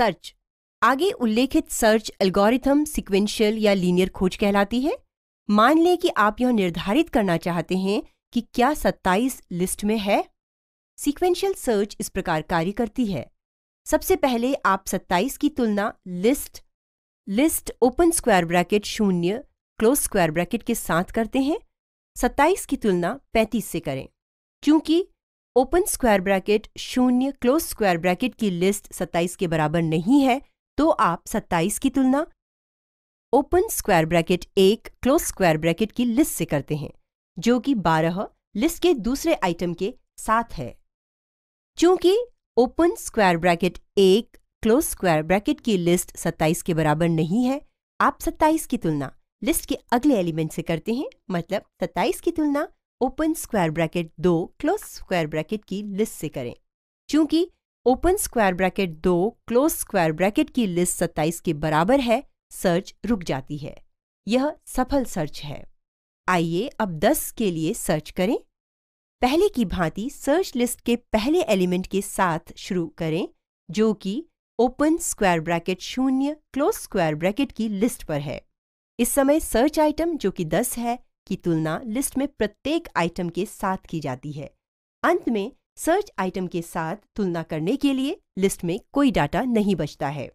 search आगे उल्लेखित search algorithm sequential या लीनियर खोज कहलाती है मान लें कि आप यह निर्धारित करना चाहते हैं कि क्या 27 लिस्ट में है सीक्वेंशियल सर्च इस प्रकार कार्य करती है सबसे पहले आप 27 की तुलना list list open square bracket शून्य क्लोज स्क्वायर ब्रैकेट के साथ करते हैं 27 की तुलना 35 से करें क्योंकि ओपन स्क्वायर ब्रैकेट शून्य क्लोज स्क्वायर ब्रैकेट की लिस्ट 27 के बराबर नहीं है तो आप 27 की तुलना ओपन स्क्वायर ब्रैकेट एक क्लोज स्क्वायर ब्रैकेट की लिस्ट से करते हैं जो कि 12 लिस्ट के दूसरे आइटम के साथ है चूंकि ओपन स्क्वायर ब्रैकेट एक क्लोज स्क्वायर ब्रैकेट की लिस्ट 27 के बराबर नहीं है आप 27 की तुलना लिस्ट के अगले एलिमेंट से करते हैं मतलब 27 की तुलना ओपन स्क्वायर ब्रैकेट दो क्लोज स्क्वायर ब्रैकेट की लिस्ट से करें चूंकि ओपन स्क्वायर ब्रैकेट दो क्लोज स्क्वायर ब्रैकेट की लिस्ट सत्ताईस के बराबर है सर्च रुक जाती है यह सफल सर्च है आइए अब दस के लिए सर्च करें पहले की भांति सर्च लिस्ट के पहले एलिमेंट के साथ शुरू करें जो कि ओपन स्क्वायर ब्रैकेट शून्य क्लोज स्क्वायर ब्रैकेट की लिस्ट पर है इस समय सर्च आइटम जो कि 10 है की तुलना लिस्ट में प्रत्येक आइटम के साथ की जाती है अंत में सर्च आइटम के साथ तुलना करने के लिए लिस्ट में कोई डाटा नहीं बचता है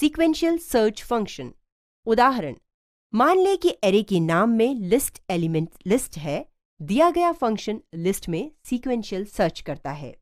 सीक्वेंशियल सर्च फंक्शन उदाहरण मान लें कि एरे के नाम में लिस्ट एलिमेंट लिस्ट है दिया गया फंक्शन लिस्ट में सीक्वेंशियल सर्च करता है